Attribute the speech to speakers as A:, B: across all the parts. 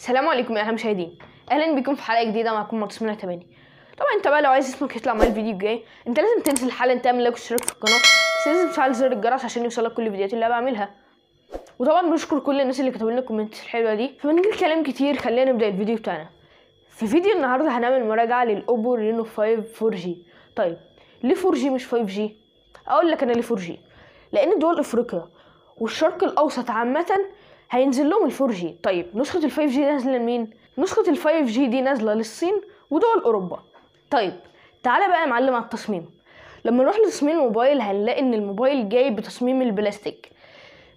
A: السلام عليكم يا اهلا مشاهدين اهلا بكم في حلقه جديده معكم ماركس من تماني طبعا انت بقى لو عايز اسمك يطلع معايا الفيديو الجاي انت لازم تنزل الحلقه انت تعمل لايك واشتراك في القناه بس لازم تفعل زر الجرس عشان يوصلك كل الفيديوهات اللي انا بعملها وطبعا بشكر كل الناس اللي كتبوا لنا الكومنتات الحلوه دي فمن غير كلام كتير خلينا نبدا الفيديو بتاعنا في فيديو النهارده هنعمل مراجعه للاوبو رينو 5 4G طيب ليه 4G مش 5G اقول لك انا ليه 4G لان دول افريقيا والشرق الاوسط عامه هينزل لهم الفور جي طيب نسخه الفايف جي نازله لمين نسخه الفايف جي دي نازله للصين ودول اوروبا طيب تعالى بقى يا معلم على التصميم لما نروح لتصميم الموبايل هنلاقي ان الموبايل جاي بتصميم البلاستيك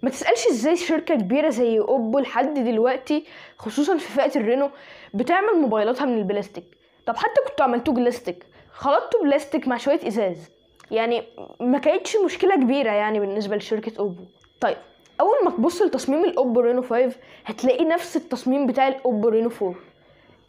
A: ما تسالش ازاي شركه كبيره زي اوبو لحد دلوقتي خصوصا في فئه الرينو بتعمل موبايلاتها من البلاستيك طب حتى كنتوا عملتوه بلاستيك خلطتوا بلاستيك مع شويه ازاز يعني ما كانتش مشكله كبيره يعني بالنسبه لشركه اوبو طيب اول ما تبص لتصميم الاوبو رينو 5 هتلاقي نفس التصميم بتاع الاوبو رينو 4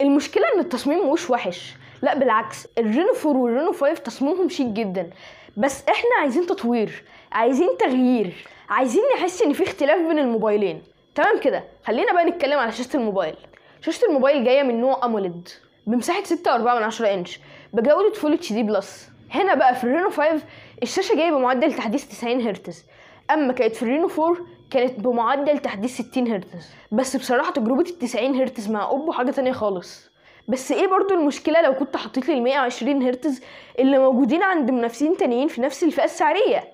A: المشكله ان التصميم مش وحش لا بالعكس الرينو 4 والرينو 5 تصميمهم شيك جدا بس احنا عايزين تطوير عايزين تغيير عايزين نحس ان في اختلاف بين الموبايلين تمام كده خلينا بقى نتكلم على شاشه الموبايل شاشه الموبايل جايه من نوع اموليد بمساحه 6.4 انش بجوده فول اتش دي بلس هنا بقى في الرينو 5 الشاشه جايه بمعدل تحديث 90 هرتز اما كانت في الرينو 4 كانت بمعدل تحديث 60 هرتز بس بصراحه تجربه ال 90 هرتز مع اوبو حاجه تانية خالص بس ايه برضو المشكله لو كنت حطيت لي ال 120 هرتز اللي موجودين عند منافسين تانيين في نفس الفئه السعريه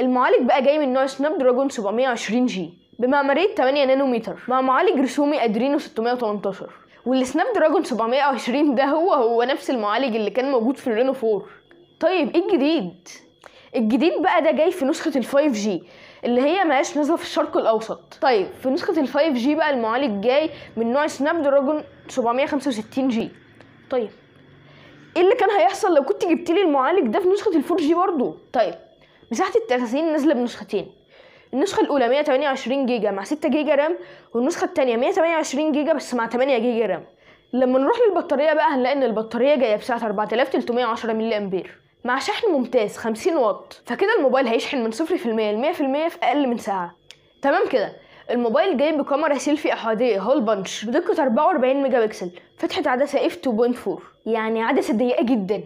A: المعالج بقى جاي من نوع سناب دراجون 720 جي بمعماريه 8 نانومتر مع معالج رسومي ادرينو 618 والسناب دراجون 720 ده هو هو نفس المعالج اللي كان موجود في الرينو 4 طيب ايه الجديد الجديد بقى ده جاي في نسخه 5 جي اللي هي ماهاش نازله في الشرق الاوسط طيب في نسخه 5 جي بقى المعالج جاي من نوع سناب دراجون 765 جي طيب ايه اللي كان هيحصل لو كنت جبت لي المعالج ده في نسخه 4 جي برضه طيب مساحه التخزين نازله بنسختين النسخة الأولى 128 جيجا مع 6 جيجا رام والنسخة التانية 128 جيجا بس مع 8 جيجا رام لما نروح للبطارية بقى هنلاقي إن البطارية جاية بسعة 4310 ملي أمبير مع شحن ممتاز 50 واط فكده الموبايل هيشحن من 0% ل 100% في اقل من ساعه تمام كده الموبايل جاي بكاميرا سيلفي احاديه هول بانش بدقه 44 ميجا بكسل فتحه عدسه اف 2.4 يعني عدسه ضيقه جدا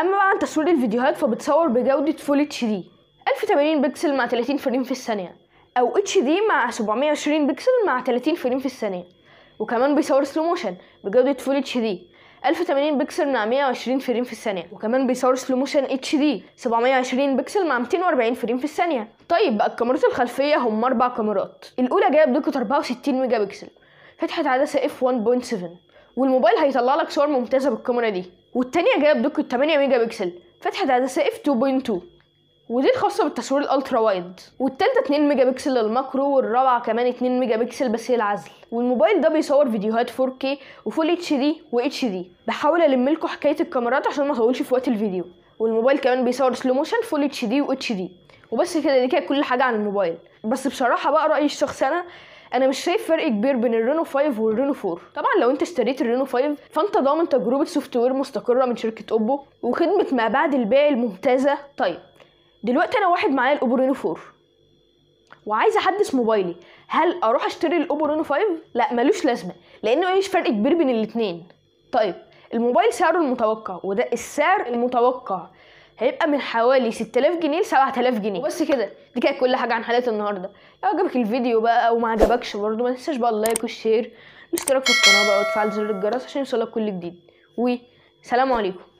A: اما بقى عن تصوير الفيديوهات فبتصور بجوده فول اتش دي 1080 بكسل مع 30 فريم في الثانيه او اتش دي مع 720 بكسل مع 30 فريم في الثانيه وكمان بيصور سلو موشن بجوده فول اتش دي 1080 بكسل مع 120 فريم في الثانيه وكمان بيصور سلو موشن اتش دي 720 بكسل مع 240 فريم في الثانيه طيب بقى الكاميرات الخلفيه هم اربع كاميرات الاولى جايه بدقه 64 ميجا بكسل فتحه عدسه اف 1.7 والموبايل هيطلع لك صور ممتازه بالكاميرا دي والتانيه جايه بدقه 8 ميجا بكسل فتحه عدسه اف 2.2 ودي الخاصه بالتصوير الالترا وايد والتالتة 2 ميجا بكسل للماكرو والرابعه كمان 2 ميجا بكسل بس هي العزل والموبايل ده بيصور فيديوهات 4K وفول اتش دي واتش دي بحاول الم لكم حكايه الكاميرات عشان ما اطولش في وقت الفيديو والموبايل كمان بيصور سلو موشن فول اتش دي واتش دي وبس كده دي كانت كل حاجه عن الموبايل بس بصراحه بقى رايي الشخصي انا انا مش شايف فرق كبير بين الرينو 5 والرينو 4 طبعا لو انت اشتريت الرينو 5 فانت ضامن تجربه سوفت وير مستقره من شركه اوبو وخدمه ما بعد البيع الممتازه طيب دلوقتي انا واحد معايا رينو 4 وعايز احدث موبايلي هل اروح اشتري رينو 5 لا ملوش لازمه لانه مفيش فرق كبير بين الاثنين طيب الموبايل سعره المتوقع وده السعر المتوقع هيبقى من حوالي 6000 جنيه ل 7000 جنيه بس كده دي كانت كل حاجه عن حلقه النهارده لو عجبك الفيديو بقى وما عجبكش برده ما تنساش بقى اللايك والشير والاشتراك في القناه بقى وتفعل زر الجرس عشان يوصلك كل جديد وسلام عليكم